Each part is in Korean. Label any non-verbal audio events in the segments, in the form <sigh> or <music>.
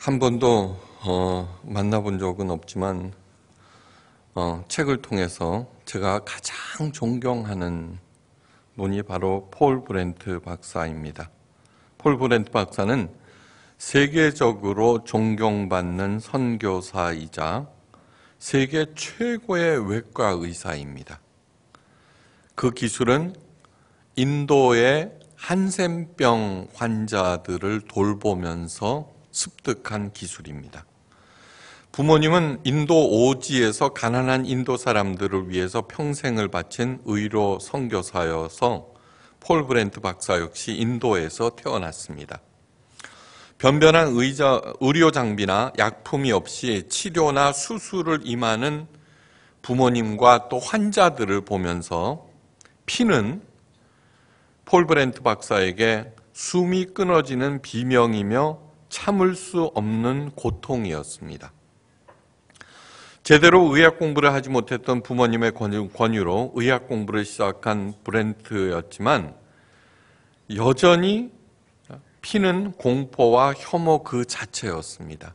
한 번도 어, 만나본 적은 없지만 어, 책을 통해서 제가 가장 존경하는 분이 바로 폴 브렌트 박사입니다. 폴 브렌트 박사는 세계적으로 존경받는 선교사이자 세계 최고의 외과 의사입니다. 그 기술은 인도의 한센병 환자들을 돌보면서 습득한 기술입니다. 부모님은 인도 오지에서 가난한 인도 사람들을 위해서 평생을 바친 의로 선교사여서 폴 브렌트 박사 역시 인도에서 태어났습니다. 변변한 의자, 의료 장비나 약품이 없이 치료나 수술을 임하는 부모님과 또 환자들을 보면서 피는 폴 브렌트 박사에게 숨이 끊어지는 비명이며 참을 수 없는 고통이었습니다. 제대로 의학 공부를 하지 못했던 부모님의 권유, 로 의학 공부를 시작한 브렌트였지만 여전히 피는 공포와 혐오 그 자체였습니다.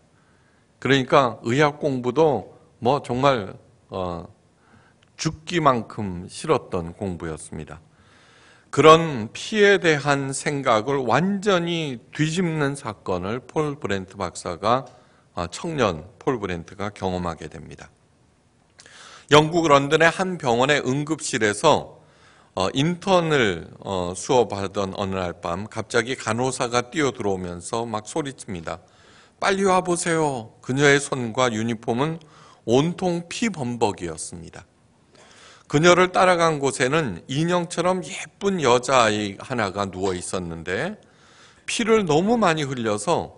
그러니까 의학 공부도 뭐 정말 어, 죽기만큼 싫었던 공부였습니다. 그런 피에 대한 생각을 완전히 뒤집는 사건을 폴 브렌트 박사가 아, 청년 폴 브렌트가 경험하게 됩니다. 영국 런던의 한 병원의 응급실에서 어, 인턴을 어, 수업하던 어느 날 밤 갑자기 간호사가 뛰어 들어오면서 막 소리칩니다. 빨리 와 보세요. 그녀의 손과 유니폼은 온통 피 범벅이었습니다. 그녀를 따라간 곳에는 인형처럼 예쁜 여자아이 하나가 누워 있었는데 피를 너무 많이 흘려서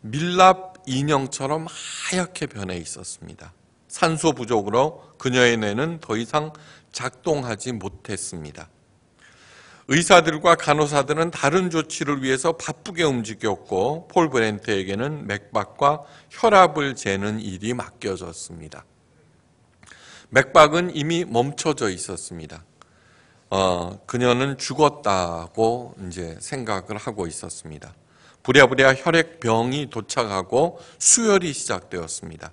밀랍 인형처럼 하얗게 변해 있었습니다. 산소 부족으로 그녀의 뇌는 더 이상 작동하지 못했습니다. 의사들과 간호사들은 다른 조치를 위해서 바쁘게 움직였고 폴 브렌트에게는 맥박과 혈압을 재는 일이 맡겨졌습니다. 맥박은 이미 멈춰져 있었습니다. 어, 그녀는 죽었다고 이제 생각을 하고 있었습니다. 부랴부랴 혈액병이 도착하고 수혈이 시작되었습니다.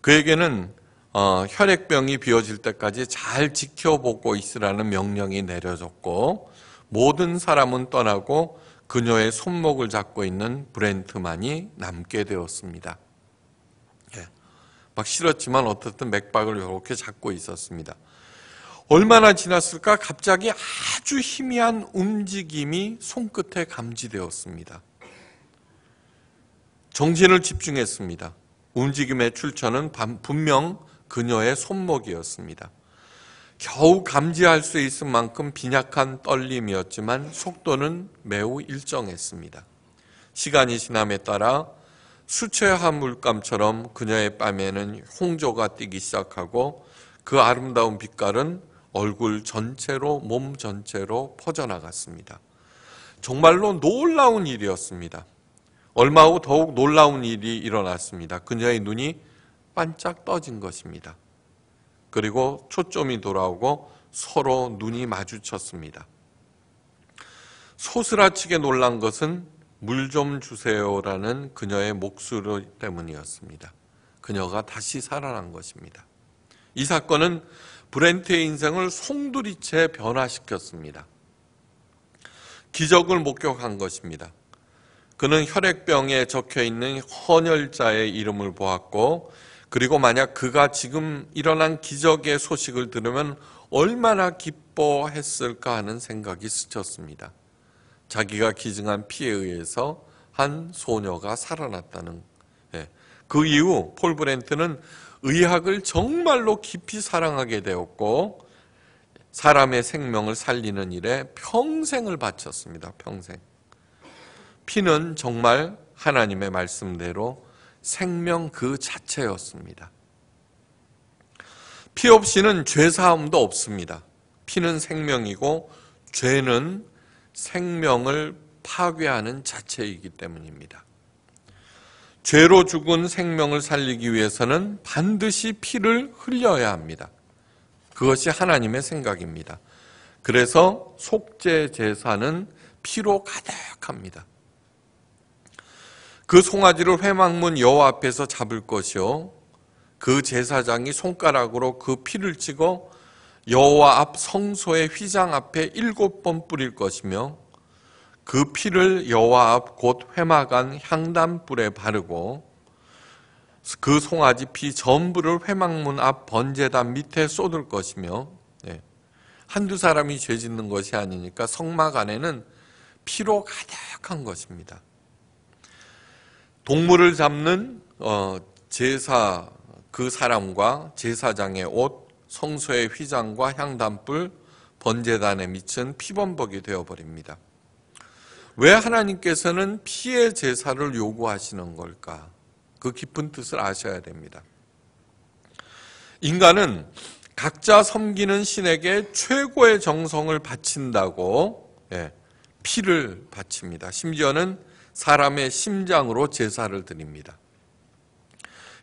그에게는 어, 혈액병이 비어질 때까지 잘 지켜보고 있으라는 명령이 내려졌고 모든 사람은 떠나고 그녀의 손목을 잡고 있는 브렌트만이 남게 되었습니다. 막 싫었지만 어떻든 맥박을 이렇게 잡고 있었습니다. 얼마나 지났을까 갑자기 아주 희미한 움직임이 손끝에 감지되었습니다. 정신을 집중했습니다. 움직임의 출처는 분명 그녀의 손목이었습니다. 겨우 감지할 수 있을 만큼 빈약한 떨림이었지만 속도는 매우 일정했습니다. 시간이 지남에 따라 수채화 물감처럼 그녀의 뺨에는 홍조가 뛰기 시작하고 그 아름다운 빛깔은 얼굴 전체로 몸 전체로 퍼져나갔습니다. 정말로 놀라운 일이었습니다. 얼마 후 더욱 놀라운 일이 일어났습니다. 그녀의 눈이 반짝 떠진 것입니다. 그리고 초점이 돌아오고 서로 눈이 마주쳤습니다. 소스라치게 놀란 것은 물좀 주세요라는 그녀의 목소리 때문이었습니다. 그녀가 다시 살아난 것입니다. 이 사건은 브렌트의 인생을 송두리째 변화시켰습니다. 기적을 목격한 것입니다. 그는 혈액병에 적혀 있는 헌혈자의 이름을 보았고, 그리고 만약 그가 지금 일어난 기적의 소식을 들으면 얼마나 기뻐했을까 하는 생각이 스쳤습니다. 자기가 기증한 피에 의해서 한 소녀가 살아났다는 예. 그 이후 폴 브렌트는 의학을 정말로 깊이 사랑하게 되었고 사람의 생명을 살리는 일에 평생을 바쳤습니다. 평생. 피는 정말 하나님의 말씀대로 생명 그 자체였습니다. 피 없이는 죄 사함도 없습니다. 피는 생명이고 죄는 생명을 파괴하는 자체이기 때문입니다. 죄로 죽은 생명을 살리기 위해서는 반드시 피를 흘려야 합니다. 그것이 하나님의 생각입니다. 그래서 속죄 제사는 피로 가득합니다. 그 송아지를 회막문 여호와 앞에서 잡을 것이요 그 제사장이 손가락으로 그 피를 찍어 여호와 앞 성소의 휘장 앞에 일곱 번 뿌릴 것이며 그 피를 여호와 앞 곧 회막안 향단불에 바르고 그 송아지 피 전부를 회막문 앞 번제단 밑에 쏟을 것이며 네. 한두 사람이 죄 짓는 것이 아니니까 성막 안에는 피로 가득한 것입니다. 동물을 잡는 어, 제사 그 사람과 제사장의 옷 성소의 휘장과 향단불, 번제단에 미친 피범벅이 되어버립니다. 왜 하나님께서는 피의 제사를 요구하시는 걸까? 그 깊은 뜻을 아셔야 됩니다. 인간은 각자 섬기는 신에게 최고의 정성을 바친다고 예, 피를 바칩니다. 심지어는 사람의 심장으로 제사를 드립니다.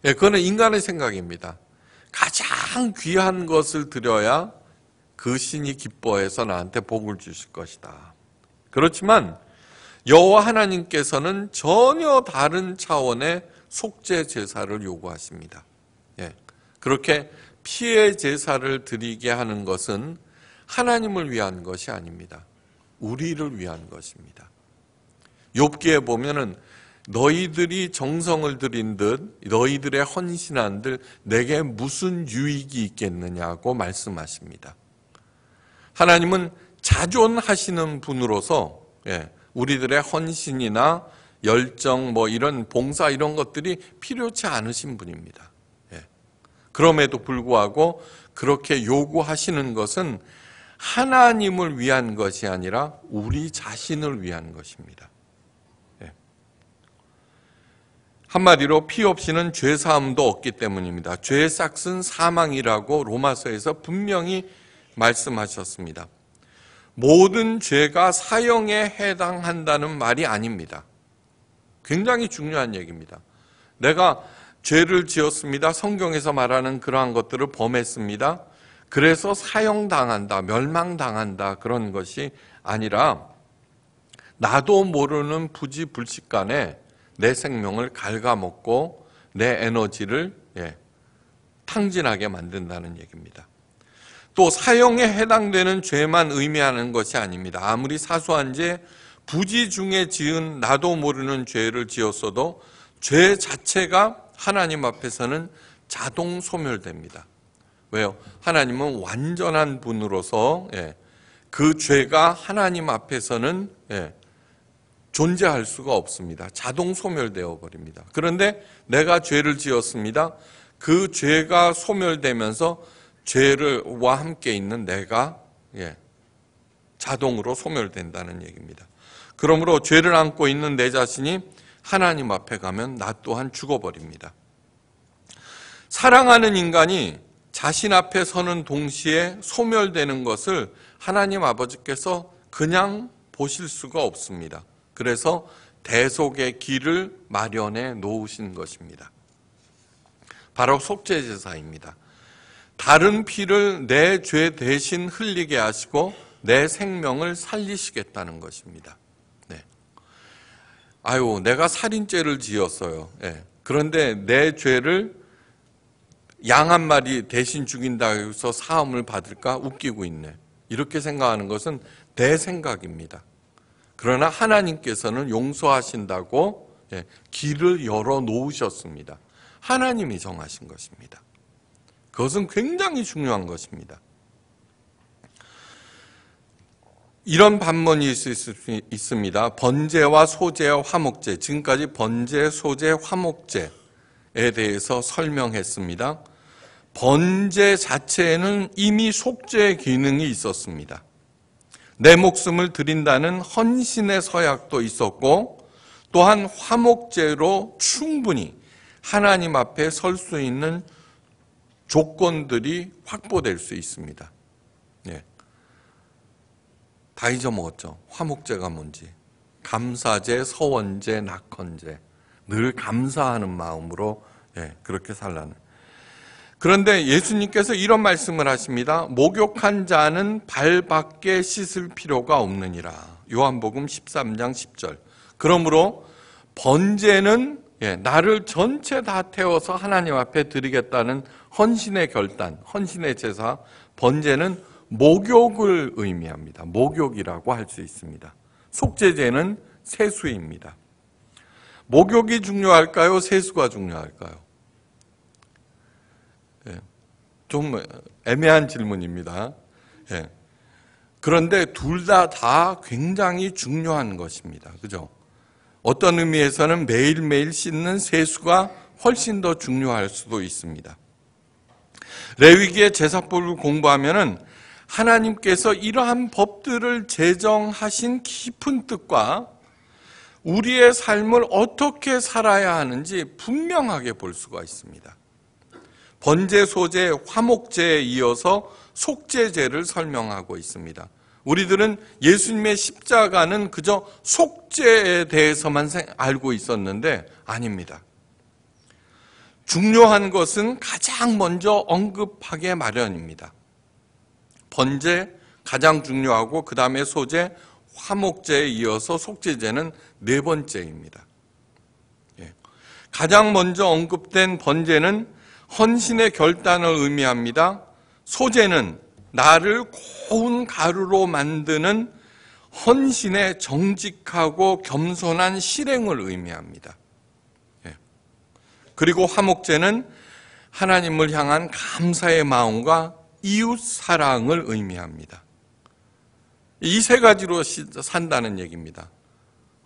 예, 그거는 인간의 생각입니다. 가장 귀한 것을 드려야 그 신이 기뻐해서 나한테 복을 주실 것이다. 그렇지만 여호와 하나님께서는 전혀 다른 차원의 속죄 제사를 요구하십니다. 예. 그렇게 피해 제사를 드리게 하는 것은 하나님을 위한 것이 아닙니다. 우리를 위한 것입니다. 욥기에 보면은 너희들이 정성을 들인 듯 너희들의 헌신한들 내게 무슨 유익이 있겠느냐고 말씀하십니다. 하나님은 자존하시는 분으로서 예, 우리들의 헌신이나 열정 뭐 이런 봉사 이런 것들이 필요치 않으신 분입니다. 예. 그럼에도 불구하고 그렇게 요구하시는 것은 하나님을 위한 것이 아니라 우리 자신을 위한 것입니다. 한마디로 피 없이는 죄 사함도 없기 때문입니다. 죄의 싹은 사망이라고 로마서에서 분명히 말씀하셨습니다. 모든 죄가 사형에 해당한다는 말이 아닙니다. 굉장히 중요한 얘기입니다. 내가 죄를 지었습니다. 성경에서 말하는 그러한 것들을 범했습니다. 그래서 사형당한다, 멸망당한다 그런 것이 아니라 나도 모르는 부지불식간에 내 생명을 갉아먹고 내 에너지를 예, 탕진하게 만든다는 얘기입니다. 또 사형에 해당되는 죄만 의미하는 것이 아닙니다. 아무리 사소한 죄, 부지 중에 지은 나도 모르는 죄를 지었어도 죄 자체가 하나님 앞에서는 자동 소멸됩니다. 왜요? 하나님은 완전한 분으로서 예, 그 죄가 하나님 앞에서는 예, 존재할 수가 없습니다. 자동 소멸되어 버립니다. 그런데 내가 죄를 지었습니다. 그 죄가 소멸되면서 죄를와 함께 있는 내가 예, 자동으로 소멸된다는 얘기입니다. 그러므로 죄를 안고 있는 내 자신이 하나님 앞에 가면 나 또한 죽어버립니다. 사랑하는 인간이 자신 앞에 서는 동시에 소멸되는 것을 하나님 아버지께서 그냥 보실 수가 없습니다. 그래서 대속의 길을 마련해 놓으신 것입니다. 바로 속죄제사입니다. 다른 피를 내 죄 대신 흘리게 하시고 내 생명을 살리시겠다는 것입니다. 네. 아유, 내가 살인죄를 지었어요. 네. 그런데 내 죄를 양 한 마리 대신 죽인다 해서 사함을 받을까 웃기고 있네. 이렇게 생각하는 것은 내 생각입니다. 그러나 하나님께서는 용서하신다고 예, 길을 열어 놓으셨습니다. 하나님이 정하신 것입니다. 그것은 굉장히 중요한 것입니다. 이런 반문이 있을 수 있습니다. 번제와 소제와 화목제, 지금까지 번제, 소제, 화목제에 대해서 설명했습니다. 번제 자체에는 이미 속죄의 기능이 있었습니다. 내 목숨을 드린다는 헌신의 서약도 있었고 또한 화목제로 충분히 하나님 앞에 설 수 있는 조건들이 확보될 수 있습니다. 예. 다 잊어먹었죠. 화목제가 뭔지. 감사제, 서원제, 낙헌제. 늘 감사하는 마음으로 예, 그렇게 살라는. 그런데 예수님께서 이런 말씀을 하십니다. 목욕한 자는 발 밖에 씻을 필요가 없느니라. 요한복음 13장 10절. 그러므로 번제는 예, 나를 전체 다 태워서 하나님 앞에 드리겠다는 헌신의 결단, 헌신의 제사, 번제는 목욕을 의미합니다. 목욕이라고 할 수 있습니다. 속죄제는 세수입니다. 목욕이 중요할까요? 세수가 중요할까요? 좀 애매한 질문입니다. 예. 그런데 둘 다다 다 굉장히 중요한 것입니다. 그죠? 어떤 의미에서는 매일매일 씻는 세수가 훨씬 더 중요할 수도 있습니다. 레위기의 제사법을 공부하면은 하나님께서 이러한 법들을 제정하신 깊은 뜻과 우리의 삶을 어떻게 살아야 하는지 분명하게 볼 수가 있습니다. 번제 소제, 화목제에 이어서 속죄제를 설명하고 있습니다. 우리들은 예수님의 십자가는 그저 속죄에 대해서만 알고 있었는데 아닙니다. 중요한 것은 가장 먼저 언급하게 마련입니다. 번제 가장 중요하고 그 다음에 소제, 화목제에 이어서 속죄제는 네 번째입니다. 예. 가장 먼저 언급된 번제는 헌신의 결단을 의미합니다. 소재는 나를 고운 가루로 만드는 헌신의 정직하고 겸손한 실행을 의미합니다. 예. 그리고 화목제는 하나님을 향한 감사의 마음과 이웃 사랑을 의미합니다. 이 세 가지로 산다는 얘기입니다.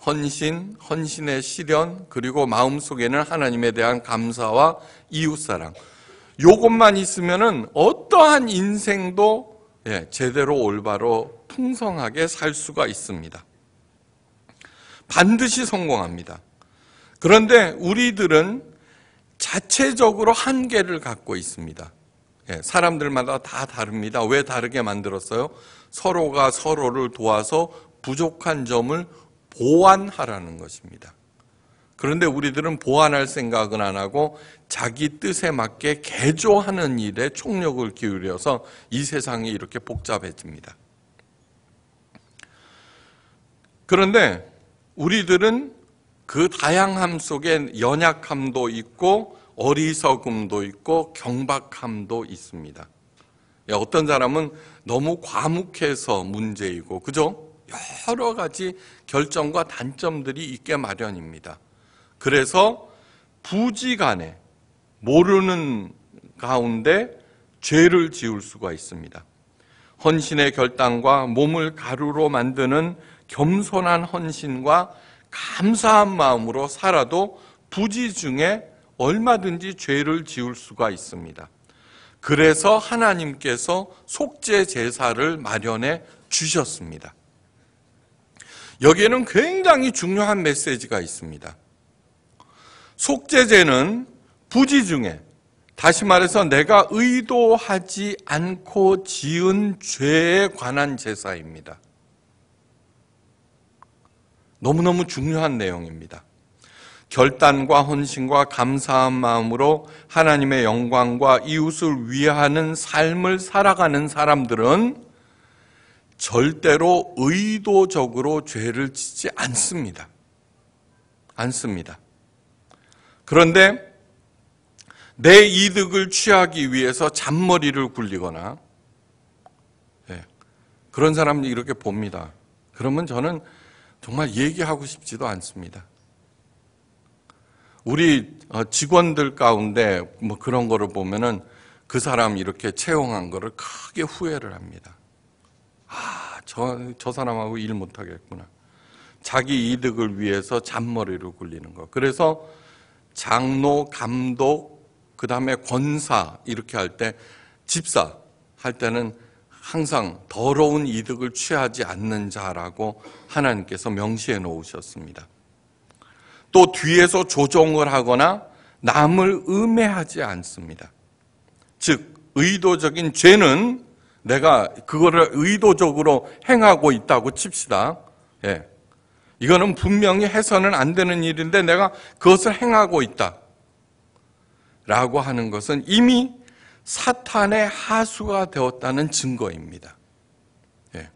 헌신, 헌신의 실현, 그리고 마음속에는 하나님에 대한 감사와 이웃사랑. 이것만 있으면은 어떠한 인생도 예, 제대로 올바로 풍성하게 살 수가 있습니다. 반드시 성공합니다. 그런데 우리들은 자체적으로 한계를 갖고 있습니다. 예, 사람들마다 다 다릅니다. 왜 다르게 만들었어요? 서로가 서로를 도와서 부족한 점을 보완하라는 것입니다. 그런데 우리들은 보완할 생각은 안 하고 자기 뜻에 맞게 개조하는 일에 총력을 기울여서 이 세상이 이렇게 복잡해집니다. 그런데 우리들은 그 다양함 속에 연약함도 있고 어리석음도 있고 경박함도 있습니다. 예, 어떤 사람은 너무 과묵해서 문제이고, 그죠? 여러 가지 결정과 단점들이 있게 마련입니다. 그래서 부지간에 모르는 가운데 죄를 지을 수가 있습니다. 헌신의 결단과 몸을 가루로 만드는 겸손한 헌신과 감사한 마음으로 살아도 부지 중에 얼마든지 죄를 지을 수가 있습니다. 그래서 하나님께서 속죄 제사를 마련해 주셨습니다. 여기에는 굉장히 중요한 메시지가 있습니다. 속죄제는 부지 중에 다시 말해서 내가 의도하지 않고 지은 죄에 관한 제사입니다. 너무너무 중요한 내용입니다. 결단과 헌신과 감사한 마음으로 하나님의 영광과 이웃을 위하는 삶을 살아가는 사람들은 절대로 의도적으로 죄를 짓지 않습니다. 않습니다. 그런데 내 이득을 취하기 위해서 잔머리를 굴리거나 네, 그런 사람 이렇게 봅니다. 그러면 저는 정말 얘기하고 싶지도 않습니다. 우리 어, 직원들 가운데 뭐 그런 거를 보면은 그 사람 이렇게 채용한 거를 크게 후회를 합니다. 아, 저, 저 사람하고 일 못하겠구나. 자기 이득을 위해서 잔머리를 굴리는 거. 그래서 장로, 감독, 그 다음에 권사 이렇게 할 때, 집사 할 때는 항상 더러운 이득을 취하지 않는 자라고 하나님께서 명시해 놓으셨습니다. 또 뒤에서 조종을 하거나 남을 음해하지 않습니다. 즉, 의도적인 죄는 내가 그거를 의도적으로 행하고 있다고 칩시다. 예. 이거는 분명히 해서는 안 되는 일인데 내가 그것을 행하고 있다. 라고 하는 것은 이미 사탄의 하수가 되었다는 증거입니다. 예.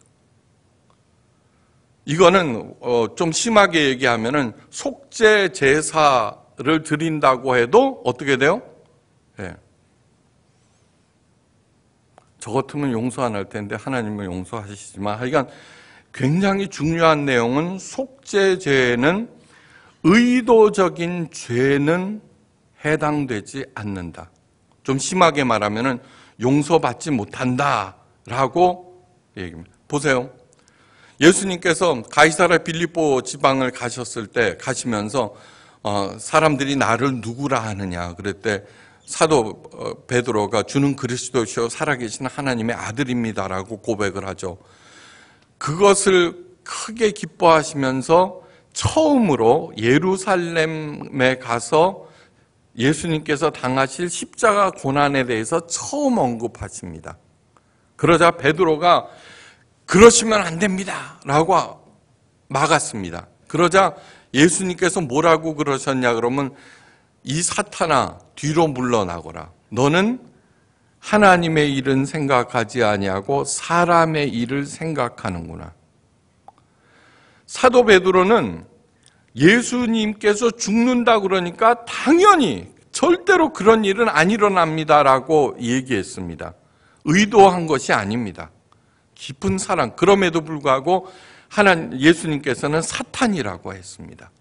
이거는 어, 좀 심하게 얘기하면은 속죄 제사를 드린다고 해도 어떻게 돼요? 저 같으면 용서 안 할 텐데 하나님은 용서하시지만 하여간 굉장히 중요한 내용은 속죄죄는 의도적인 죄는 해당되지 않는다. 좀 심하게 말하면 용서받지 못한다라고 얘기합니다. 보세요. 예수님께서 가이사라 빌리보 지방을 가셨을 때 가시면서 어, 사람들이 나를 누구라 하느냐 그랬대 사도 어, 베드로가 주는 그리스도시요 살아계신 하나님의 아들입니다라고 고백을 하죠. 그것을 크게 기뻐하시면서 처음으로 예루살렘에 가서 예수님께서 당하실 십자가 고난에 대해서 처음 언급하십니다. 그러자 베드로가 그러시면 안 됩니다라고 막았습니다. 그러자 예수님께서 뭐라고 그러셨냐 그러면 이 사탄아 뒤로 물러나거라. 너는 하나님의 일은 생각하지 아니하고 사람의 일을 생각하는구나. 사도 베드로는 예수님께서 죽는다 그러니까 당연히 절대로 그런 일은 안 일어납니다라고 얘기했습니다. 의도한 것이 아닙니다. 깊은 사랑 그럼에도 불구하고 하나님 예수님께서는 사탄이라고 했습니다.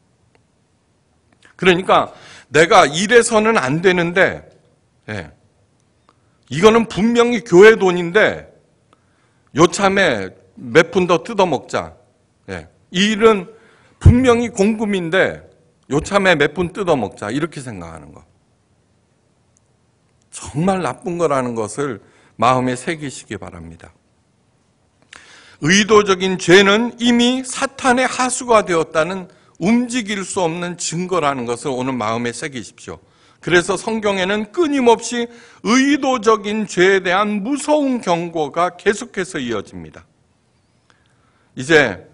그러니까 내가 이래서는 안 되는데 예. 이거는 분명히 교회 돈인데 요참에 몇 푼 더 뜯어먹자. 예. 이 일은 분명히 공금인데 요참에 몇 푼 뜯어먹자. 이렇게 생각하는 거. 정말 나쁜 거라는 것을 마음에 새기시기 바랍니다. 의도적인 죄는 이미 사탄의 하수가 되었다는 움직일 수 없는 증거라는 것을 오늘 마음에 새기십시오. 그래서 성경에는 끊임없이 의도적인 죄에 대한 무서운 경고가 계속해서 이어집니다. 이제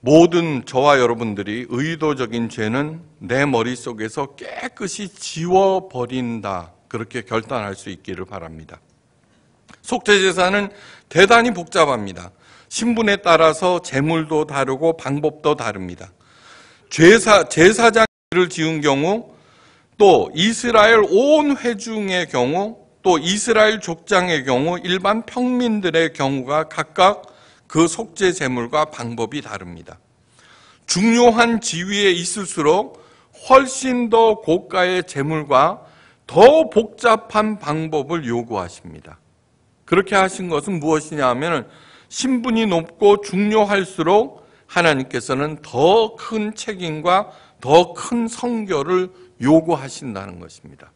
모든 저와 여러분들이 의도적인 죄는 내 머릿속에서 깨끗이 지워버린다. 그렇게 결단할 수 있기를 바랍니다. 속죄제사는 대단히 복잡합니다. 신분에 따라서 재물도 다르고 방법도 다릅니다. 제사, 제사장을 지은 경우 또 이스라엘 온 회중의 경우 또 이스라엘 족장의 경우 일반 평민들의 경우가 각각 그 속죄 제물과 방법이 다릅니다. 중요한 지위에 있을수록 훨씬 더 고가의 제물과 더 복잡한 방법을 요구하십니다. 그렇게 하신 것은 무엇이냐 하면 신분이 높고 중요할수록 하나님께서는 더 큰 책임과 더 큰성결을 요구하신다는 것입니다.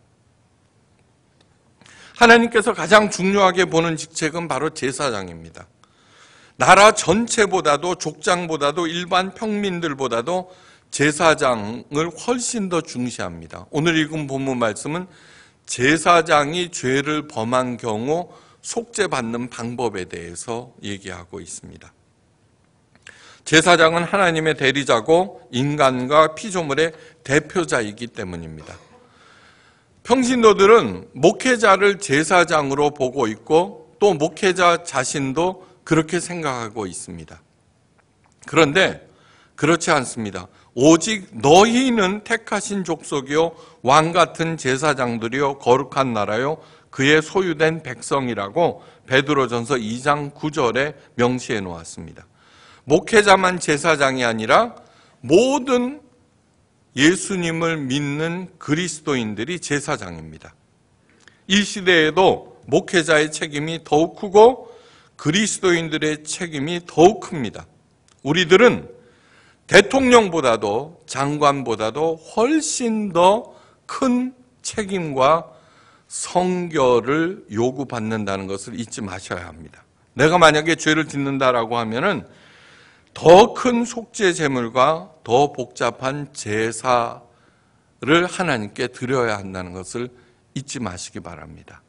하나님께서 가장 중요하게 보는 직책은 바로 제사장입니다. 나라 전체보다도 족장보다도 일반 평민들보다도 제사장을 훨씬 더 중시합니다. 오늘 읽은 본문 말씀은 제사장이 죄를 범한 경우 속죄받는 방법에 대해서 얘기하고 있습니다. 제사장은 하나님의 대리자고 인간과 피조물의 대표자이기 때문입니다. 평신도들은 목회자를 제사장으로 보고 있고 또 목회자 자신도 그렇게 생각하고 있습니다. 그런데 그렇지 않습니다. 오직 너희는 택하신 족속이요 왕 같은 제사장들이요 거룩한 나라요 그의 소유된 백성이라고 베드로전서 2장 9절에 명시해 놓았습니다. 목회자만 제사장이 아니라 모든 예수님을 믿는 그리스도인들이 제사장입니다. 이 시대에도 목회자의 책임이 더욱 크고 그리스도인들의 책임이 더욱 큽니다. 우리들은 대통령보다도 장관보다도 훨씬 더 큰 책임과 성결을 요구받는다는 것을 잊지 마셔야 합니다. 내가 만약에 죄를 짓는다라 하면은 더큰 속죄 제물과 더 복잡한 제사를 하나님께 드려야 한다는 것을 잊지 마시기 바랍니다.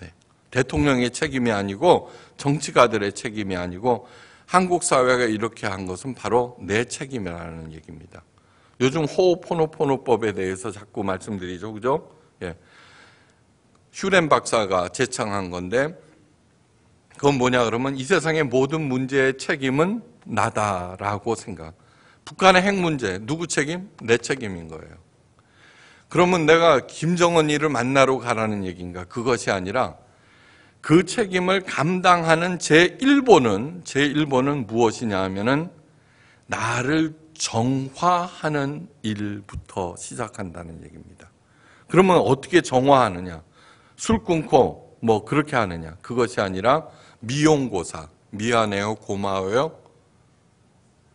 네. 대통령의 책임이 아니고 정치가들의 책임이 아니고 한국 사회가 이렇게 한 것은 바로 내 책임이라는 얘기입니다. 요즘 호호포노포노법에 대해서 자꾸 말씀드리죠. 그죠? 예. 슈렌 박사가 제창한 건데 그건 뭐냐 그러면 이 세상의 모든 문제의 책임은 나다라고 생각. 북한의 핵 문제 누구 책임? 내 책임인 거예요. 그러면 내가 김정은이를 만나러 가라는 얘기인가? 그것이 아니라 그 책임을 감당하는 제1보는 제1보는 무엇이냐 하면은 나를 정화하는 일부터 시작한다는 얘기입니다. 그러면 어떻게 정화하느냐? 술 끊고 뭐 그렇게 하느냐? 그것이 아니라 미용고사. 미안해요, 고마워요,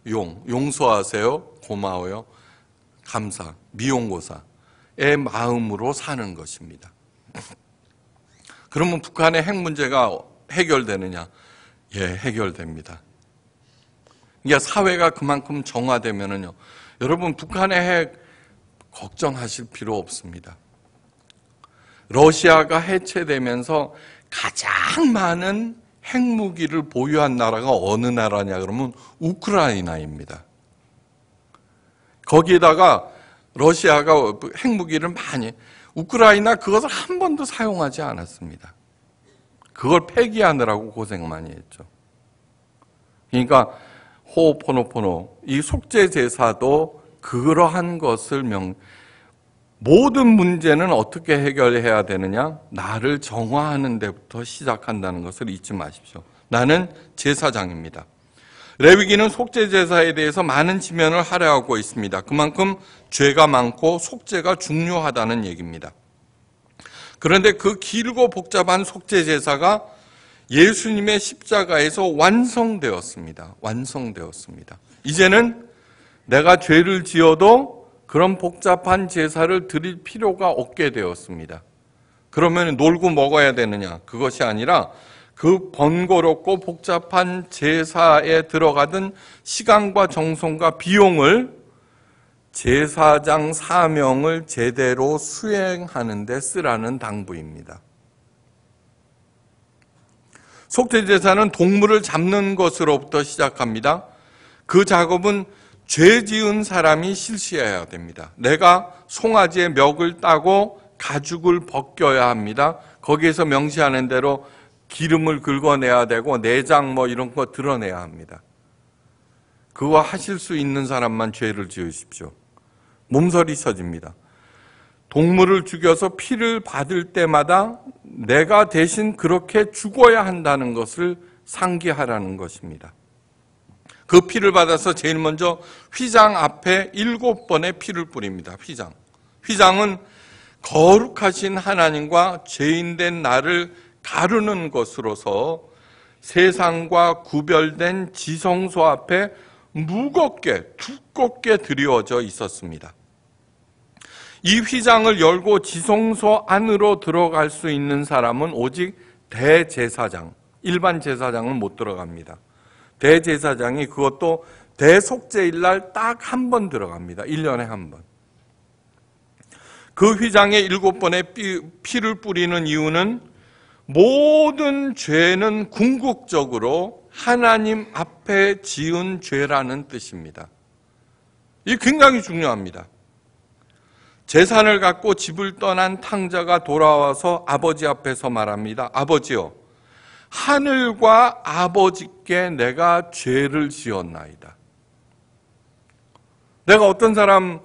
용, 용서하세요, 고마워요, 감사, 미용고사의 마음으로 사는 것입니다. <clears throat> 그러면 북한의 핵 문제가 해결되느냐? 예, 해결됩니다. 그러니까 사회가 그만큼 정화되면은요. 여러분, 북한의 핵 걱정하실 필요 없습니다. 러시아가 해체되면서 가장 많은 핵무기를 보유한 나라가 어느 나라냐 그러면 우크라이나입니다. 거기에다가 러시아가 핵무기를 많이 우크라이나 그것을 한 번도 사용하지 않았습니다. 그걸 폐기하느라고 고생 많이 했죠. 그러니까 호포노포노이 속죄 제사도 그러한 것을 명 모든 문제는 어떻게 해결해야 되느냐? 나를 정화하는 데부터 시작한다는 것을 잊지 마십시오. 나는 제사장입니다. 레위기는 속죄 제사에 대해서 많은 지면을 할애하고 있습니다. 그만큼 죄가 많고 속죄가 중요하다는 얘기입니다. 그런데 그 길고 복잡한 속죄 제사가 예수님의 십자가에서 완성되었습니다. 완성되었습니다. 이제는 내가 죄를 지어도 그런 복잡한 제사를 드릴 필요가 없게 되었습니다. 그러면 놀고 먹어야 되느냐? 그것이 아니라 그 번거롭고 복잡한 제사에 들어가던 시간과 정성과 비용을 제사장 사명을 제대로 수행하는 데 쓰라는 당부입니다. 속죄제사는 동물을 잡는 것으로부터 시작합니다. 그 작업은 죄 지은 사람이 실시해야 됩니다. 내가 송아지의 멱을 따고 가죽을 벗겨야 합니다. 거기에서 명시하는 대로 기름을 긁어내야 되고 내장 뭐 이런 거 드러내야 합니다. 그거 하실 수 있는 사람만 죄를 지으십시오. 몸서리 쳐집니다. 동물을 죽여서 피를 받을 때마다 내가 대신 그렇게 죽어야 한다는 것을 상기하라는 것입니다. 그 피를 받아서 제일 먼저 휘장 앞에 일곱 번의 피를 뿌립니다. 휘장. 휘장은 거룩하신 하나님과 죄인된 나를 가르는 것으로서 세상과 구별된 지성소 앞에 무겁게 두껍게 드리워져 있었습니다. 이 휘장을 열고 지성소 안으로 들어갈 수 있는 사람은 오직 대제사장, 일반 제사장은 못 들어갑니다. 대제사장이 그것도 대속제일 날딱 한 번 들어갑니다. 1년에 한 번. 그 휘장에 일곱 번의 피를 뿌리는 이유는 모든 죄는 궁극적으로 하나님 앞에 지은 죄라는 뜻입니다. 이 굉장히 중요합니다. 재산을 갖고 집을 떠난 탕자가 돌아와서 아버지 앞에서 말합니다. 아버지요. 하늘과 아버지께 내가 죄를 지었나이다. 내가 어떤 사람을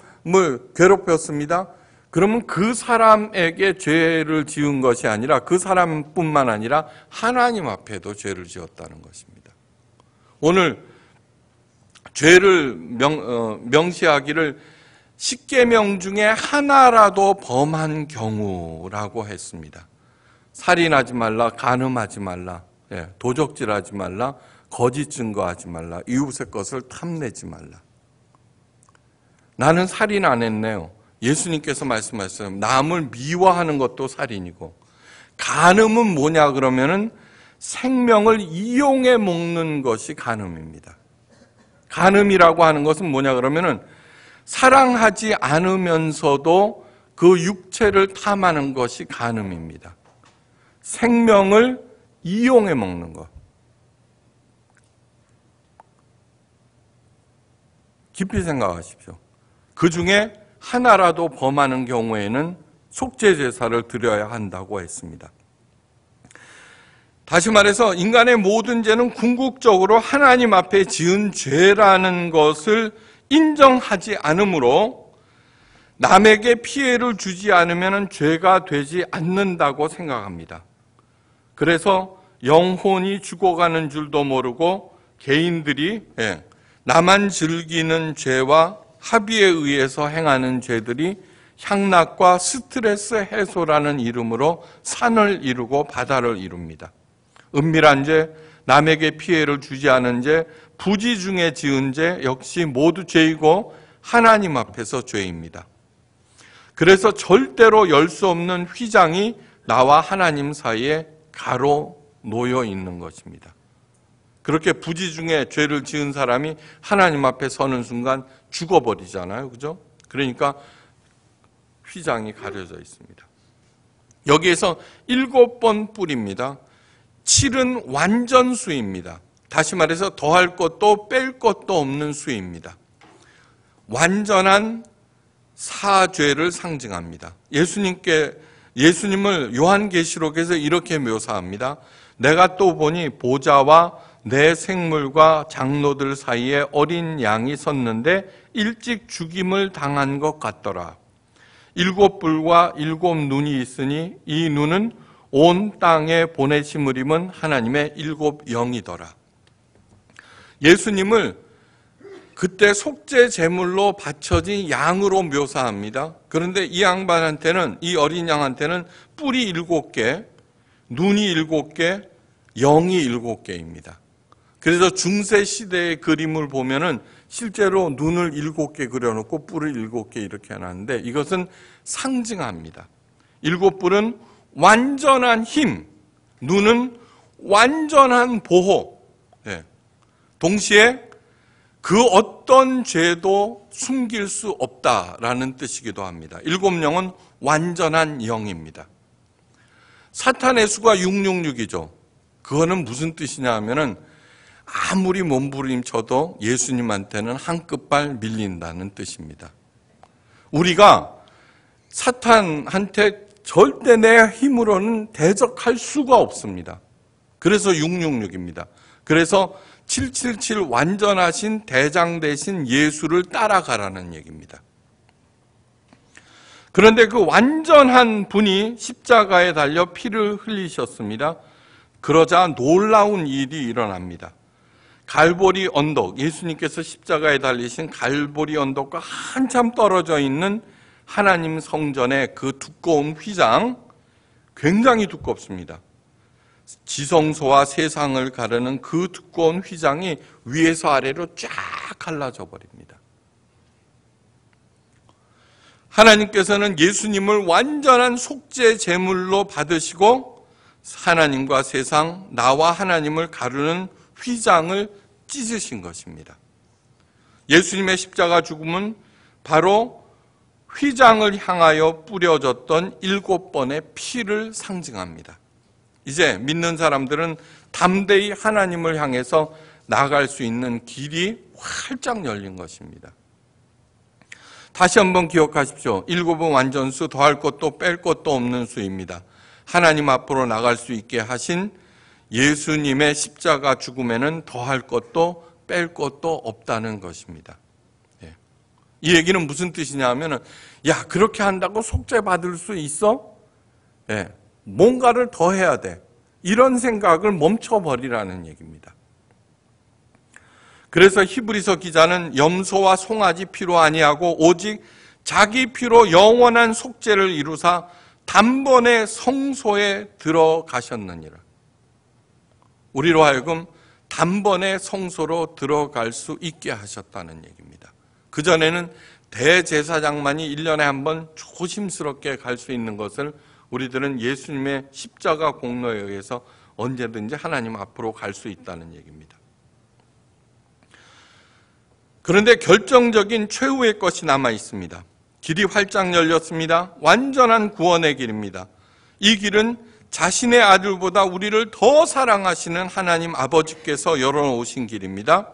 괴롭혔습니다. 그러면 그 사람에게 죄를 지은 것이 아니라 그 사람뿐만 아니라 하나님 앞에도 죄를 지었다는 것입니다. 오늘 죄를 명, 어, 명시하기를 십계명 중에 하나라도 범한 경우라고 했습니다. 살인하지 말라, 간음하지 말라, 예, 도적질하지 말라, 거짓 증거하지 말라, 이웃의 것을 탐내지 말라. 나는 살인 안 했네요. 예수님께서 말씀하셨어요. 남을 미워하는 것도 살인이고, 간음은 뭐냐 그러면은 생명을 이용해 먹는 것이 간음입니다. 간음이라고 하는 것은 뭐냐 그러면은 사랑하지 않으면서도 그 육체를 탐하는 것이 간음입니다. 생명을 이용해 먹는 것. 깊이 생각하십시오. 그 중에 하나라도 범하는 경우에는 속죄제사를 드려야 한다고 했습니다. 다시 말해서 인간의 모든 죄는 궁극적으로 하나님 앞에 지은 죄라는 것을 인정하지 않으므로 남에게 피해를 주지 않으면 죄가 되지 않는다고 생각합니다. 그래서 영혼이 죽어가는 줄도 모르고 개인들이 예, 나만 즐기는 죄와 합의에 의해서 행하는 죄들이 향락과 스트레스 해소라는 이름으로 산을 이루고 바다를 이룹니다. 은밀한 죄, 남에게 피해를 주지 않은 죄, 부지 중에 지은 죄 역시 모두 죄이고 하나님 앞에서 죄입니다. 그래서 절대로 열 수 없는 휘장이 나와 하나님 사이에 가로 놓여 있는 것입니다. 그렇게 부지 중에 죄를 지은 사람이 하나님 앞에 서는 순간 죽어버리잖아요. 그죠? 그러니까 휘장이 가려져 있습니다. 여기에서 일곱 번 뿌립니다. 7은 완전 수입니다. 다시 말해서 더할 것도 뺄 것도 없는 수입니다. 완전한 사죄를 상징합니다. 예수님께 예수님을 요한계시록에서 이렇게 묘사합니다. 내가 또 보니 보좌와 내 생물과 장로들 사이에 어린 양이 섰는데 일찍 죽임을 당한 것 같더라. 일곱 불과 일곱 눈이 있으니 이 눈은 온 땅에 보내심을 입은 하나님의 일곱 영이더라. 예수님을 그때 속죄 제물로 바쳐진 양으로 묘사합니다. 그런데 이 양반한테는 이 어린 양한테는 뿔이 일곱 개, 눈이 일곱 개, 영이 일곱 개입니다. 그래서 중세 시대의 그림을 보면은 실제로 눈을 일곱 개 그려놓고 뿔을 일곱 개 이렇게 해놨는데 이것은 상징합니다. 일곱 뿔은 완전한 힘, 눈은 완전한 보호, 예. 동시에 그 어떤 죄도 숨길 수 없다라는 뜻이기도 합니다. 일곱 영은 완전한 영입니다. 사탄의 수가 666이죠. 그거는 무슨 뜻이냐 하면은 아무리 몸부림쳐도 예수님한테는 한 끗발 밀린다는 뜻입니다. 우리가 사탄한테 절대 내 힘으로는 대적할 수가 없습니다. 그래서 666입니다. 그래서 777 완전하신 대장 대신 예수를 따라가라는 얘기입니다. 그런데 그 완전한 분이 십자가에 달려 피를 흘리셨습니다. 그러자 놀라운 일이 일어납니다. 갈보리 언덕, 예수님께서 십자가에 달리신 갈보리 언덕과 한참 떨어져 있는 하나님 성전의 그 두꺼운 휘장, 굉장히 두껍습니다. 지성소와 세상을 가르는 그 두꺼운 휘장이 위에서 아래로 쫙 갈라져 버립니다. 하나님께서는 예수님을 완전한 속죄 제물로 받으시고 하나님과 세상, 나와 하나님을 가르는 휘장을 찢으신 것입니다. 예수님의 십자가 죽음은 바로 휘장을 향하여 뿌려졌던 일곱 번의 피를 상징합니다. 이제 믿는 사람들은 담대히 하나님을 향해서 나아갈 수 있는 길이 활짝 열린 것입니다. 다시 한번 기억하십시오. 일곱은 완전수 더할 것도 뺄 것도 없는 수입니다. 하나님 앞으로 나갈 수 있게 하신 예수님의 십자가 죽음에는 더할 것도 뺄 것도 없다는 것입니다. 예. 이 얘기는 무슨 뜻이냐 하면야 그렇게 한다고 속죄 받을 수 있어? 예. 뭔가를 더 해야 돼. 이런 생각을 멈춰버리라는 얘기입니다. 그래서 히브리서 기자는 염소와 송아지 피로 아니하고 오직 자기 피로 영원한 속죄를 이루사 단번에 성소에 들어가셨느니라. 우리로 하여금 단번에 성소로 들어갈 수 있게 하셨다는 얘기입니다. 그전에는 대제사장만이 1년에 한번 조심스럽게 갈 수 있는 것을 우리들은 예수님의 십자가 공로에 의해서 언제든지 하나님 앞으로 갈 수 있다는 얘기입니다. 그런데 결정적인 최후의 것이 남아 있습니다. 길이 활짝 열렸습니다. 완전한 구원의 길입니다. 이 길은 자신의 아들보다 우리를 더 사랑하시는 하나님 아버지께서 열어놓으신 길입니다.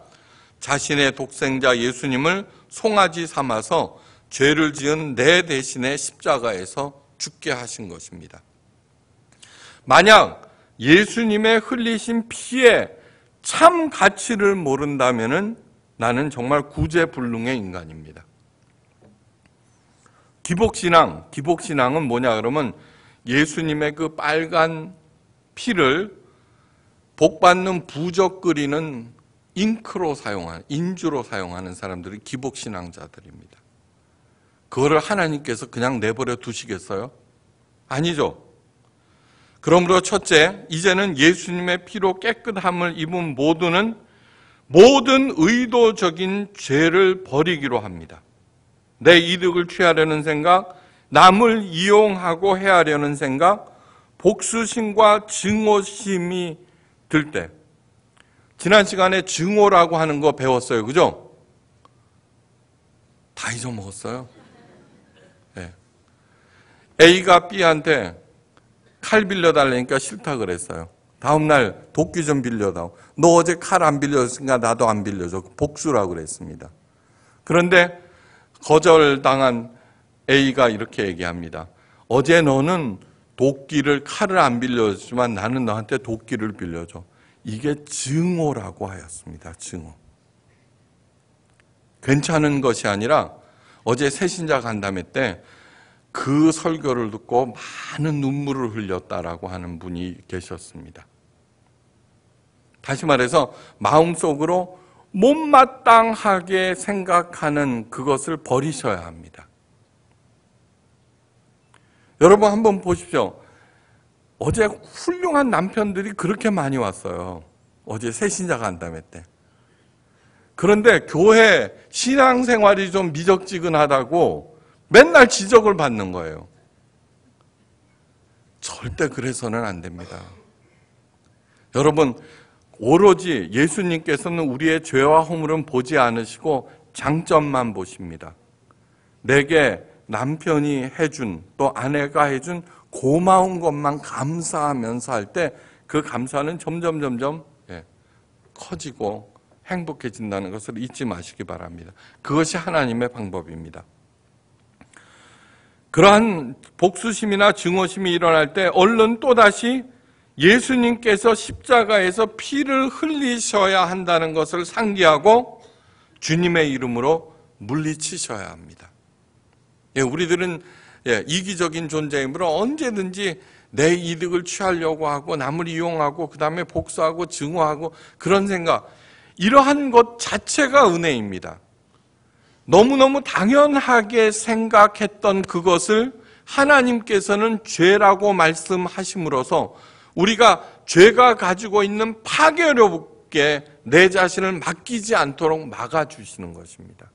자신의 독생자 예수님을 송아지 삼아서 죄를 지은 내 대신에 십자가에서 죽게 하신 것입니다. 만약 예수님의 흘리신 피의 참 가치를 모른다면 나는 정말 구제불능의 인간입니다. 기복신앙, 기복신앙은 뭐냐 그러면 예수님의 그 빨간 피를 복받는 부적거리는 잉크로 사용하는, 인주로 사용하는 사람들이 기복신앙자들입니다. 그거를 하나님께서 그냥 내버려 두시겠어요? 아니죠. 그러므로 첫째, 이제는 예수님의 피로 깨끗함을 입은 모두는 모든 의도적인 죄를 버리기로 합니다. 내 이득을 취하려는 생각, 남을 이용하고 해하려는 생각, 복수심과 증오심이 들 때. 지난 시간에 증오라고 하는 거 배웠어요. 그죠? 다 잊어먹었어요. 예. A가 B한테 칼 빌려달라니까 싫다 그랬어요. 다음날 도끼 좀 빌려다오. 너 어제 칼 안 빌려줬으니까 나도 안 빌려줘. 복수라고 그랬습니다. 그런데 거절당한 A가 이렇게 얘기합니다. 어제 너는 도끼를 칼을 안 빌려줬지만 나는 너한테 도끼를 빌려줘. 이게 증오라고 하였습니다. 증오. 괜찮은 것이 아니라 어제 새신자 간담회 때 그 설교를 듣고 많은 눈물을 흘렸다라고 하는 분이 계셨습니다. 다시 말해서 마음속으로 못마땅하게 생각하는 그것을 버리셔야 합니다. 여러분 한번 보십시오. 어제 훌륭한 남편들이 그렇게 많이 왔어요. 어제 새신자 간담회 때. 그런데 교회 신앙생활이 좀 미적지근하다고 맨날 지적을 받는 거예요. 절대 그래서는 안 됩니다. 여러분, 오로지 예수님께서는 우리의 죄와 허물은 보지 않으시고 장점만 보십니다. 내게 남편이 해준 또 아내가 해준 고마운 것만 감사하면서 할 때 그 감사는 점점 점점 예, 커지고 행복해진다는 것을 잊지 마시기 바랍니다. 그것이 하나님의 방법입니다. 그러한 복수심이나 증오심이 일어날 때 얼른 또다시 예수님께서 십자가에서 피를 흘리셔야 한다는 것을 상기하고 주님의 이름으로 물리치셔야 합니다. 예, 우리들은 예, 이기적인 존재이므로 언제든지 내 이득을 취하려고 하고 남을 이용하고 그 다음에 복수하고 증오하고 그런 생각 이러한 것 자체가 은혜입니다. 너무너무 당연하게 생각했던 그것을 하나님께서는 죄라고 말씀하심으로써 우리가 죄가 가지고 있는 파괴력에 내 자신을 맡기지 않도록 막아주시는 것입니다.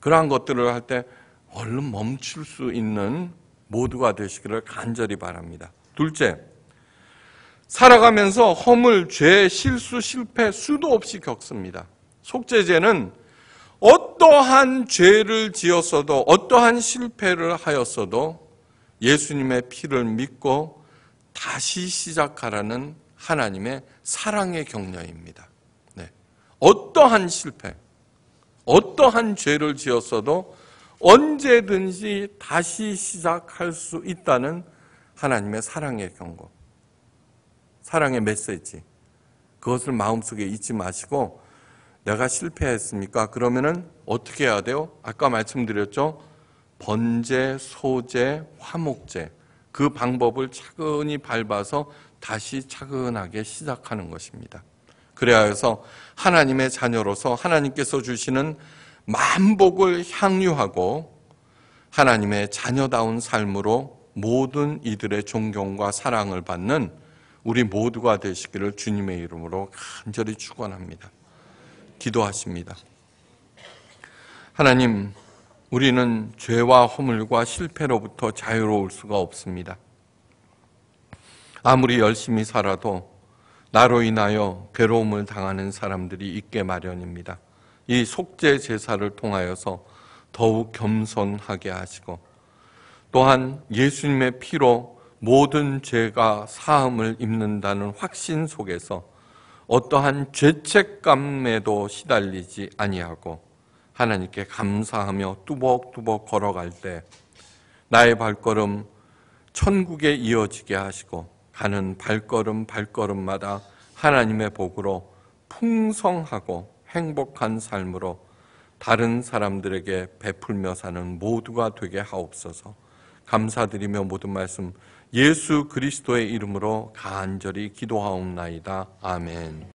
그러한 것들을 할 때 얼른 멈출 수 있는 모두가 되시기를 간절히 바랍니다. 둘째, 살아가면서 허물, 죄, 실수, 실패 수도 없이 겪습니다. 속죄죄는 어떠한 죄를 지었어도 어떠한 실패를 하였어도 예수님의 피를 믿고 다시 시작하라는 하나님의 사랑의 격려입니다. 네. 어떠한 실패, 어떠한 죄를 지었어도 언제든지 다시 시작할 수 있다는 하나님의 사랑의 경고. 사랑의 메시지. 그것을 마음속에 잊지 마시고 내가 실패했습니까? 그러면은 어떻게 해야 돼요? 아까 말씀드렸죠? 번제, 소제, 화목제. 그 방법을 차근히 밟아서 다시 차근하게 시작하는 것입니다. 그래야 해서 하나님의 자녀로서 하나님께서 주시는 만복을 향유하고 하나님의 자녀다운 삶으로 모든 이들의 존경과 사랑을 받는 우리 모두가 되시기를 주님의 이름으로 간절히 축원합니다. 기도하십니다. 하나님, 우리는 죄와 허물과 실패로부터 자유로울 수가 없습니다. 아무리 열심히 살아도 나로 인하여 괴로움을 당하는 사람들이 있게 마련입니다. 이 속죄 제사를 통하여서 더욱 겸손하게 하시고 또한 예수님의 피로 모든 죄가 사함을 입는다는 확신 속에서 어떠한 죄책감에도 시달리지 아니하고 하나님께 감사하며 뚜벅뚜벅 걸어갈 때 나의 발걸음 천국에 이어지게 하시고 가는 발걸음 발걸음마다 하나님의 복으로 풍성하고 행복한 삶으로 다른 사람들에게 베풀며 사는 모두가 되게 하옵소서 감사드리며 모든 말씀 예수 그리스도의 이름으로 간절히 기도하옵나이다. 아멘.